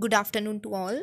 good afternoon to all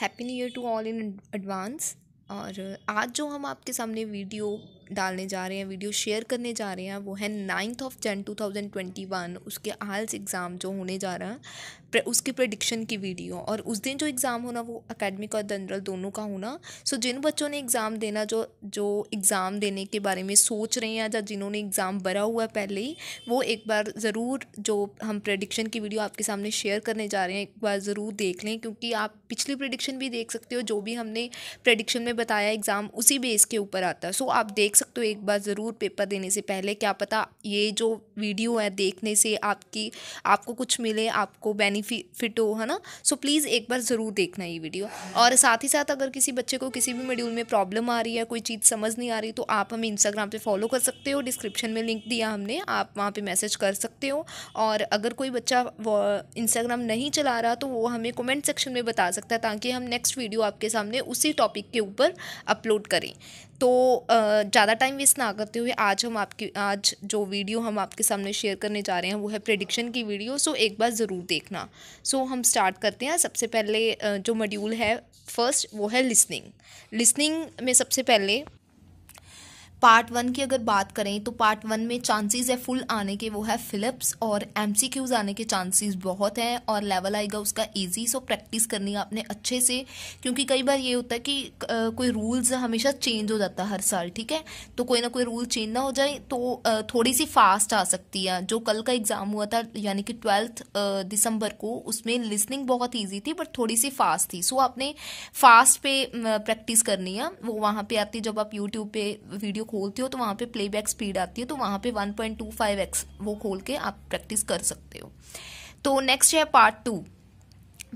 happy new year to all in advance और आज जो हम आपके सामने वीडियो डालने जा रहे हैं वीडियो शेयर करने जा रहे हैं वो है ninth of Jan two thousand twenty one उसके आल्स एग्ज़ाम जो होने जा रहा है उसकी प्रडिक्शन की वीडियो और उस दिन जो एग्ज़ाम होना वो अकेडमिक और जनरल दोनों का होना सो जिन बच्चों ने एग्ज़ाम देना जो जो एग्ज़ाम देने के बारे में सोच रहे हैं या जिन्होंने एग्ज़ाम भरा हुआ है पहले ही वो एक बार ज़रूर जो हम प्रडिक्शन की वीडियो आपके सामने शेयर करने जा रहे हैं एक बार ज़रूर देख लें क्योंकि आप पिछली प्रडिक्शन भी देख सकते हो जो भी हमने प्रडिक्शन में बताया एग्ज़ाम उसी बेस के ऊपर आता है सो आप देख देख सकते हो एक बार ज़रूर पेपर देने से पहले क्या पता ये जो वीडियो है देखने से आपकी आपको कुछ मिले आपको बेनिफिट हो है ना सो प्लीज़ एक बार ज़रूर देखना ये वीडियो और साथ ही साथ अगर किसी बच्चे को किसी भी मेड्यूल में प्रॉब्लम आ रही है कोई चीज़ समझ नहीं आ रही तो आप हमें इंस्टाग्राम पर फॉलो कर सकते हो डिस्क्रिप्शन में लिंक दिया हमने आप वहाँ पर मैसेज कर सकते हो और अगर कोई बच्चा इंस्टाग्राम नहीं चला रहा तो वो हमें कमेंट सेक्शन में बता सकता है ताकि हम नेक्स्ट वीडियो आपके सामने उसी टॉपिक के ऊपर अपलोड करें तो ज़्यादा टाइम वेस्ट ना करते हुए आज हम आपकी आज जो वीडियो हम आपके सामने शेयर करने जा रहे हैं वो है प्रडिक्शन की वीडियो सो एक बार ज़रूर देखना सो हम स्टार्ट करते हैं सबसे पहले जो मॉड्यूल है फर्स्ट वो है लिसनिंग लिसनिंग में सबसे पहले पार्ट वन की अगर बात करें तो पार्ट वन में चांसेस है फुल आने के वो है फिलिप्स और एमसीक्यूज आने के चांसेस बहुत हैं और लेवल आएगा उसका इजी सो प्रैक्टिस करनी है आपने अच्छे से क्योंकि कई बार ये होता है कि आ, कोई रूल्स हमेशा चेंज हो जाता है हर साल ठीक है तो कोई ना कोई रूल चेंज ना हो जाए तो आ, थोड़ी सी फास्ट आ सकती है जो कल का एग्जाम हुआ था यानी कि ट्वेल्थ दिसंबर को उसमें लिसनिंग बहुत ईजी थी बट थोड़ी सी फास्ट थी सो आपने फास्ट पे प्रैक्टिस करनी है वो वहाँ पर आती जब आप यूट्यूब पे वीडियो खोलते हो तो वहाँ पे प्लेबैक स्पीड आती है तो वहाँ पे 1.25x वो खोल के आप प्रैक्टिस कर सकते हो तो नेक्स्ट है पार्ट टू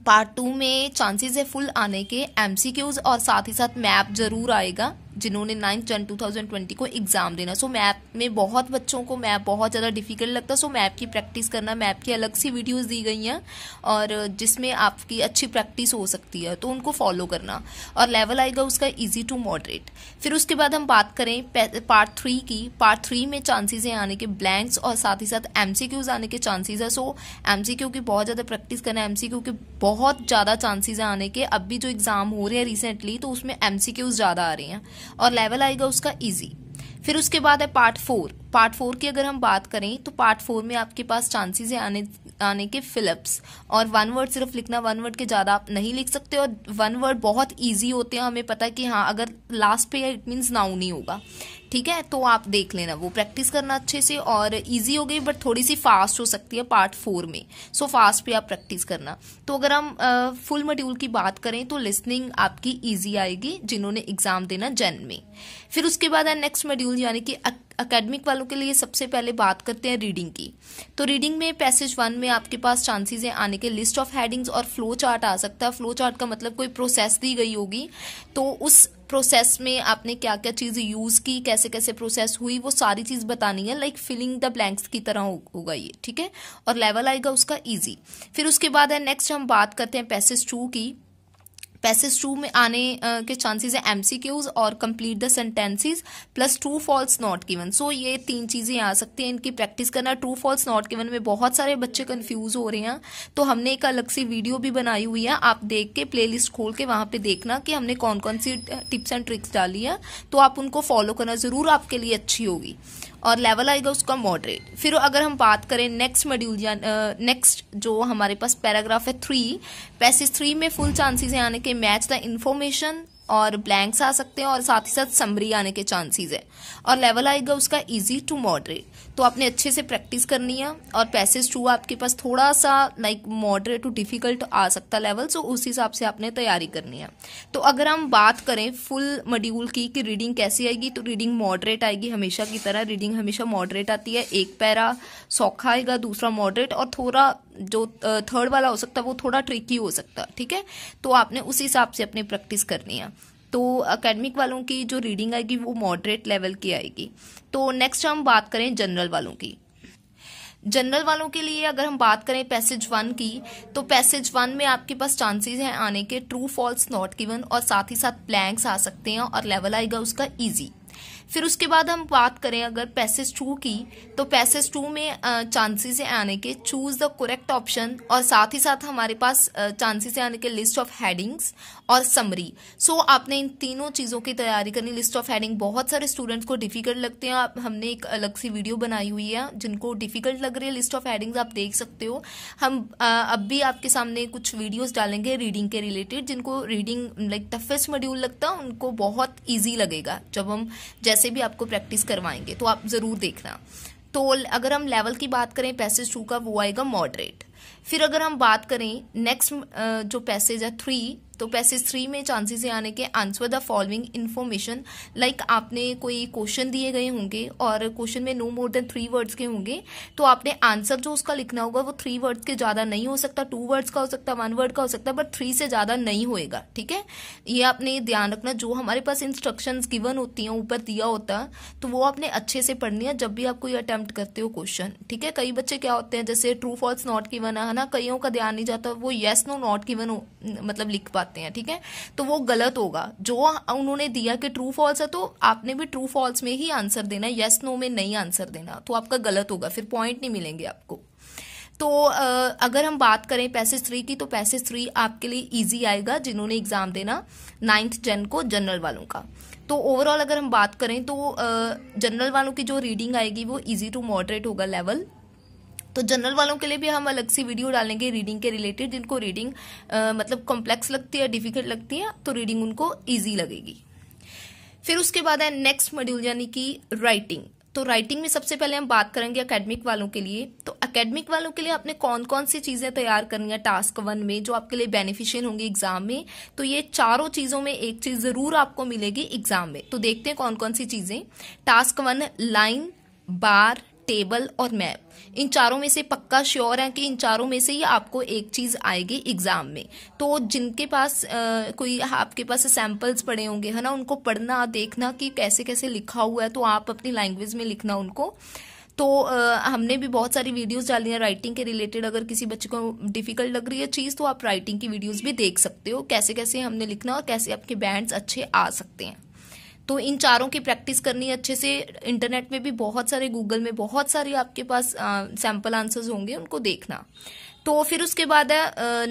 पार्ट टू में चांसेस है फुल आने के एमसीक्यूज और साथ ही साथ मैप जरूर आएगा जिन्होंने नाइन्थ जन 2020 को एग्ज़ाम देना सो मैप में बहुत बच्चों को मैप बहुत ज़्यादा डिफिकल्ट लगता सो मैप की प्रैक्टिस करना मैप की अलग सी वीडियोस दी गई हैं और जिसमें आपकी अच्छी प्रैक्टिस हो सकती है तो उनको फॉलो करना और लेवल आएगा उसका ईजी टू मॉडरेट फिर उसके बाद हम बात करें पार्ट थ्री की पार्ट थ्री में चांसेज हैं आने के ब्लैंक्स और साथ ही साथ एम आने के चांसेज है सो एम की बहुत ज़्यादा प्रैक्टिस करना है एम के बहुत ज़्यादा चांसेज हैं आने के अब भी जो एग्ज़ाम हो रहे हैं रिसेंटली तो उसमें एम ज़्यादा आ रही हैं और लेवल आएगा उसका इजी फिर उसके बाद है पार्ट फोर पार्ट फोर की अगर हम बात करें तो पार्ट फोर में आपके पास चांसेस है आने आने के फिलिप्स और वन वर्ड सिर्फ लिखना वन वर्ड के ज़्यादा आप नहीं लिख सकते और वन वर्ड बहुत ईजी होते हैं हमें पता है कि हाँ अगर लास्ट पे है इट मीन्स नाउन ही होगा ठीक है तो आप देख लेना वो प्रैक्टिस करना अच्छे से और इजी हो गई बट थोड़ी सी फास्ट हो सकती है पार्ट फोर में सो so, फास्ट भी आप प्रैक्टिस करना तो अगर हम फुल मॉड्यूल की बात करें तो लिसनिंग आपकी इजी आएगी जिन्होंने एग्जाम देना जन में फिर उसके बाद नेक्स्ट मॉड्यूल यानी कि अकेडमिक वालों के लिए सबसे पहले बात करते हैं रीडिंग की तो रीडिंग में पैसेज वन में आपके पास चांसेस हैं आने के लिस्ट ऑफ हेडिंग्स और फ्लो चार्ट आ सकता है फ्लो चार्ट का मतलब कोई प्रोसेस दी गई होगी तो उस प्रोसेस में आपने क्या क्या चीज़ यूज़ की कैसे कैसे कैसे प्रोसेस हुई वो सारी चीज़ बतानी है लाइक फिलिंग द ब्लैंक्स की तरह हो, होगा ये ठीक है और लेवल आएगा उसका इजी फिर उसके बाद है नेक्स्ट हम बात करते हैं पैसेज टू की पैसेज ट्रू में आने के चांसेस है एमसीक्यूज और complete the sentences plus true false not given so ये तीन चीजें आ सकती हैं इनकी प्रैक्टिस करना ट्रू फॉल्स नॉट गिवन में बहुत सारे बच्चे कंफ्यूज हो रहे हैं तो हमने एक अलग सी वीडियो भी बनाई हुई है आप देख के प्लेलिस्ट खोल के वहां पर देखना कि हमने कौन कौन सी टिप्स एंड ट्रिक्स डाली है तो आप उनको फॉलो करना जरूर आपके लिए अच्छी होगी और लेवल आएगा उसका मॉडरेट फिर अगर हम बात करें नेक्स्ट मॉड्यूल या नेक्स्ट जो हमारे पास पैराग्राफ है थ्री पैसेज थ्री में फुल चांसेस हैं आने के मैच द इन्फॉर्मेशन और ब्लैंक्स आ सकते हैं और साथ ही साथ समरी आने के चांसेस है और लेवल आएगा उसका इजी टू मॉडरेट तो आपने अच्छे से प्रैक्टिस करनी है और पैसेज टू आपके पास थोड़ा सा लाइक मॉडरेट टू डिफिकल्ट आ सकता लेवल सो उस हिसाब से आपने तैयारी करनी है तो अगर हम बात करें फुल मड्यूल की कि रीडिंग कैसी आएगी तो रीडिंग मॉडरेट आएगी हमेशा की तरह रीडिंग हमेशा मॉडरेट आती है एक पैरा सौखा आएगा दूसरा मॉडरेट और थोड़ा जो थर्ड वाला हो सकता है वो थोड़ा ट्रिकी हो सकता है ठीक है तो आपने उस हिसाब से अपनी प्रैक्टिस करनी है तो अकेडमिक वालों की जो रीडिंग आएगी वो मॉडरेट लेवल की आएगी तो नेक्स्ट हम बात करें जनरल वालों की जनरल वालों के लिए अगर हम बात करें पैसेज वन की तो पैसेज वन में आपके पास चांसेस हैं आने के ट्रू फॉल्स नॉट गिवन और साथ ही साथ प्लैंक्स आ सकते हैं और लेवल आएगा उसका इजी फिर उसके बाद हम बात करें अगर पैसेज टू की तो पैसेज टू में चांसेस आने के चूज द करेक्ट ऑप्शन और साथ ही साथ हमारे पास चांसेस आने के लिस्ट ऑफ हेडिंग्स और समरी सो so, आपने इन तीनों चीज़ों की तैयारी करनी लिस्ट ऑफ हेडिंग बहुत सारे स्टूडेंट्स को डिफिकल्ट लगते हैं हमने एक अलग सी वीडियो बनाई हुई है जिनको डिफिकल्ट लग रही है लिस्ट ऑफ हेडिंग्स आप देख सकते हो हम अब भी आपके सामने कुछ वीडियोज डालेंगे रीडिंग के रिलेटेड जिनको रीडिंग लाइक टफेस्ट मॉड्यूल लगता है उनको बहुत ईजी लगेगा जब हम जैसे वैसे भी आपको प्रैक्टिस करवाएंगे तो आप ज़रूर देखना तो अगर हम लेवल की बात करें पैसेज टू का वो आएगा मॉडरेट फिर अगर हम बात करें नेक्स्ट जो पैसेज है थ्री तो पैसेज थ्री में चांसेस ये आने के answer the following information like आपने कोई क्वेश्चन दिए गए होंगे और क्वेश्चन में no more than three words के होंगे तो आपने आंसर जो उसका लिखना होगा वो थ्री वर्ड्स के ज्यादा नहीं हो सकता टू वर्ड्स का हो सकता वन वर्ड का हो सकता है बट थ्री से ज्यादा नहीं होएगा ठीक है ये आपने ध्यान रखना जो हमारे पास इंस्ट्रक्शन गिवन होती हैं ऊपर दिया होता तो वो आपने अच्छे से पढ़नी है जब भी आप कोई अटेम्प्ट करते हो क्वेश्चन ठीक है कई बच्चे क्या होते हैं जैसे ट्रू फॉल्स नॉट गिवन है ना कईयों का ध्यान नहीं जाता वो येस नो नॉट गिवन मतलब लिख पाते आते हैं ठीक है तो वो गलत होगा जो उन्होंने दिया कि ट्रू फॉल्स है तो आपने भी ट्रू फॉल्स में ही आंसर देना यस नो में नहीं आंसर देना तो आपका गलत होगा फिर पॉइंट नहीं मिलेंगे आपको तो अगर हम बात करें पैसेज थ्री की तो पैसेज थ्री आपके लिए इजी आएगा जिन्होंने एग्जाम देना नाइन्थ जन को जनरल वालों का तो ओवरऑल अगर हम बात करें तो जनरल वालों की जो रीडिंग आएगी वो इजी टू मॉडरेट होगा लेवल तो जनरल वालों के लिए भी हम अलग से वीडियो डालेंगे रीडिंग के रिलेटेड जिनको रीडिंग मतलब कॉम्प्लेक्स लगती है डिफिकल्ट लगती है तो रीडिंग उनको ईजी लगेगी फिर उसके बाद है नेक्स्ट मॉड्यूल यानी कि राइटिंग तो राइटिंग में सबसे पहले हम बात करेंगे अकेडमिक वालों के लिए तो अकेडमिक वालों के लिए आपने कौन कौन सी चीजें तैयार करनी है टास्क वन में जो आपके लिए बेनिफिशियल होंगी एग्जाम में तो ये चारों चीजों में एक चीज जरूर आपको मिलेगी एग्जाम में तो देखते हैं कौन कौन सी चीजें task one line bar table और मैप इन चारों में से पक्का श्योर है कि इन चारों में से ही आपको एक चीज़ आएगी एग्ज़ाम में तो जिनके पास आ, कोई आपके पास सैम्पल्स पड़े होंगे है ना उनको पढ़ना देखना कि कैसे कैसे लिखा हुआ है तो आप अपनी लैंग्वेज में लिखना उनको तो आ, हमने भी बहुत सारी वीडियोस डाली हैं राइटिंग के रिलेटेड अगर किसी बच्चे को डिफिकल्ट लग रही है चीज़ तो आप राइटिंग की वीडियोस भी देख सकते हो कैसे कैसे हमने लिखना और कैसे आपके बैंड्स अच्छे आ सकते हैं तो इन चारों की प्रैक्टिस करनी अच्छे से इंटरनेट में भी बहुत सारे गूगल में बहुत सारे आपके पास सैम्पल आंसर्स होंगे उनको देखना तो फिर उसके बाद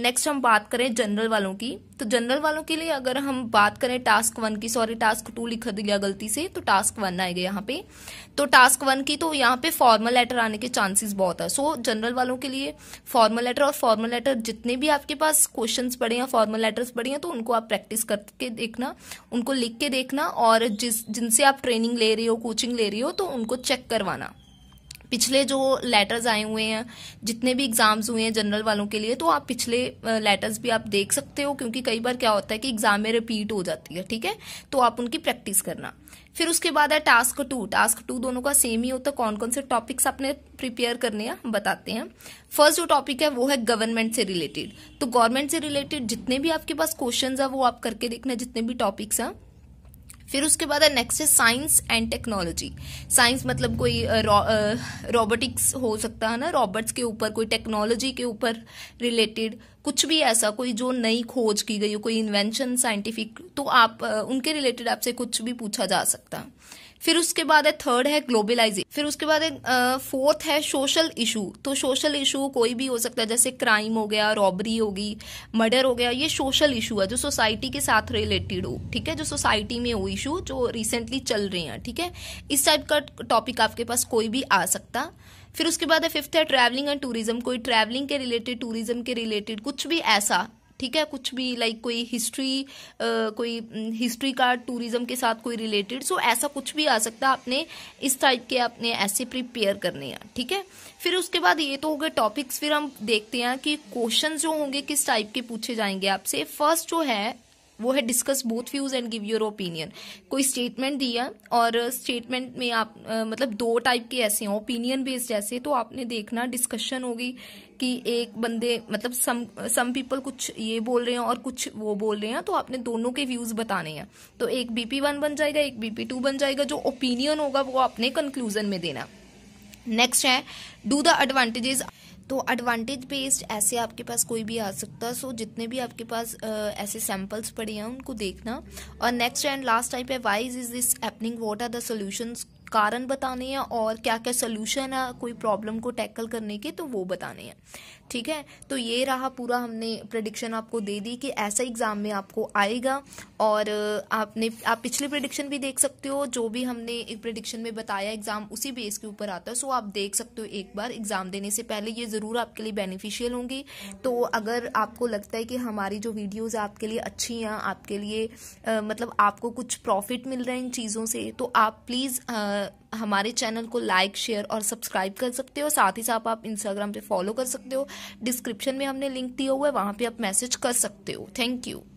नेक्स्ट हम बात करें जनरल वालों की तो जनरल वालों के लिए अगर हम बात करें टास्क वन की सॉरी टास्क टू लिखा दिया गलती से तो टास्क वन आएगा यहाँ पे तो टास्क वन की तो यहाँ पे फॉर्मल लेटर आने के चांसेस बहुत है सो so, जनरल वालों के लिए फॉर्मल लेटर और फॉर्मल लेटर जितने भी आपके पास क्वेश्चन पड़े हैं फॉर्मल लेटर्स पड़े हैं तो उनको आप प्रैक्टिस करके देखना उनको लिख के देखना और जिस जिनसे आप ट्रेनिंग ले रही हो कोचिंग ले रही हो तो उनको चेक करवाना पिछले जो लेटर्स आए हुए हैं जितने भी एग्जाम्स हुए हैं जनरल वालों के लिए तो आप पिछले लेटर्स भी आप देख सकते हो क्योंकि कई बार क्या होता है कि एग्जाम में रिपीट हो जाती है ठीक है तो आप उनकी प्रैक्टिस करना फिर उसके बाद है टास्क टू टास्क टू दोनों का सेम ही होता है कौन कौन से टॉपिक्स आपने प्रिपेयर करने हैं बताते हैं फर्स्ट जो टॉपिक है वो है गवर्नमेंट से रिलेटेड तो गवर्नमेंट से रिलेटेड जितने भी आपके पास क्वेश्चन है वो आप करके देखना जितने भी टॉपिक्स हैं फिर उसके बाद है नेक्स्ट है साइंस एंड टेक्नोलॉजी साइंस मतलब कोई रोबोटिक्स हो सकता है ना रॉबर्ट्स के ऊपर कोई टेक्नोलॉजी के ऊपर रिलेटेड कुछ भी ऐसा कोई जो नई खोज की गई हो कोई इन्वेंशन साइंटिफिक तो आप उनके रिलेटेड आपसे कुछ भी पूछा जा सकता है फिर उसके बाद है थर्ड है ग्लोबलाइजेशन फिर उसके बाद है फोर्थ है सोशल इशू तो सोशल इशू कोई भी हो सकता है जैसे क्राइम हो गया रॉबरी होगी मर्डर हो गया ये सोशल इशू है जो सोसाइटी के साथ रिलेटेड हो ठीक है जो सोसाइटी में हो इशू जो रिसेंटली चल रहे हैं ठीक है इस टाइप का टॉपिक आपके पास कोई भी आ सकता फिर उसके बाद है फिफ्थ है ट्रैवलिंग एंड टूरिज्म कोई ट्रैवलिंग के रिलेटेड टूरिज्म के रिलेटेड कुछ कुछ भी ऐसा ठीक है कुछ भी लाइक कोई हिस्ट्री कोई हिस्ट्री हम्म, का टूरिज्म के साथ कोई रिलेटेड सो ऐसा कुछ भी आ सकता है आपने इस टाइप के आपने ऐसे प्रिपेयर करने हैं ठीक है फिर उसके बाद ये तो हो गए टॉपिक्स फिर हम देखते हैं कि क्वेश्चन जो होंगे किस टाइप के पूछे जाएंगे आपसे फर्स्ट जो है वो है discuss both views and give your opinion कोई स्टेटमेंट दिया और स्टेटमेंट में आप आ, मतलब दो टाइप के ऐसे हैं ओपिनियन बेस्ड ऐसे तो आपने देखना डिस्कशन होगी कि एक बंदे मतलब सम सम पीपल कुछ ये बोल रहे हैं और कुछ वो बोल रहे हैं तो आपने दोनों के व्यूज बताने हैं तो एक बीपी वन बन जाएगा एक बीपी टू बन जाएगा जो ओपिनियन होगा वो आपने कंक्लूजन में देना नेक्स्ट है डू द एडवांटेजेस तो एडवांटेज बेस्ड ऐसे आपके पास कोई भी आ सकता है सो जितने भी आपके पास ऐसे सैम्पल्स पड़े हैं उनको देखना और नेक्स्ट एंड लास्ट टाइप है why's is this happening what are the solutions कारण बताने हैं और क्या क्या सोल्यूशन है कोई प्रॉब्लम को टैकल करने के तो वो बताने हैं ठीक है तो ये रहा पूरा हमने प्रडिक्शन आपको दे दी कि ऐसा एग्जाम में आपको आएगा और आपने आप पिछले प्रडिक्शन भी देख सकते हो जो भी हमने एक प्रडिक्शन में बताया एग्जाम उसी बेस के ऊपर आता है सो आप देख सकते हो एक बार एग्जाम देने से पहले ये जरूर आपके लिए बेनिफिशियल होंगी तो अगर आपको लगता है कि हमारी जो वीडियोज आपके लिए अच्छी हैं आपके लिए आ, मतलब आपको कुछ प्रॉफिट मिल रहा है इन चीज़ों से तो आप प्लीज़ हमारे चैनल को लाइक शेयर और सब्सक्राइब कर सकते हो साथ ही साथ आप इंस्टाग्राम पे फॉलो कर सकते हो डिस्क्रिप्शन में हमने लिंक दिया हुआ है वहां पे आप मैसेज कर सकते हो थैंक यू